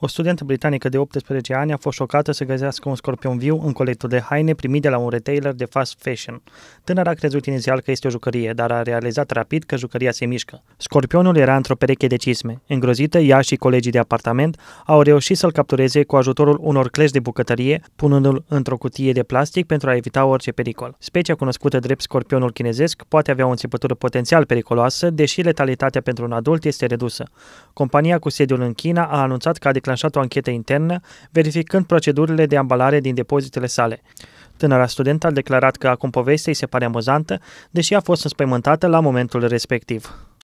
O studentă britanică de 18 ani a fost șocată să găsească un scorpion viu în colectul de haine primit de la un retailer de fast fashion. Tânăra a crezut inițial că este o jucărie, dar a realizat rapid că jucăria se mișcă. Scorpionul era într-o pereche de cisme. Îngrozită, ea și colegii de apartament au reușit să-l captureze cu ajutorul unor clești de bucătărie, punându-l într-o cutie de plastic pentru a evita orice pericol. Specia cunoscută drept scorpionul chinezesc poate avea o înțepătură potențial periculoasă, deși letalitatea pentru un adult este redusă. Compania cu sediul în China a anunțat că a declanșat o anchetă internă, verificând procedurile de ambalare din depozitele sale. Tânăra studentă a declarat că acum povestea îi se pare amuzantă, deși a fost înspăimântată la momentul respectiv.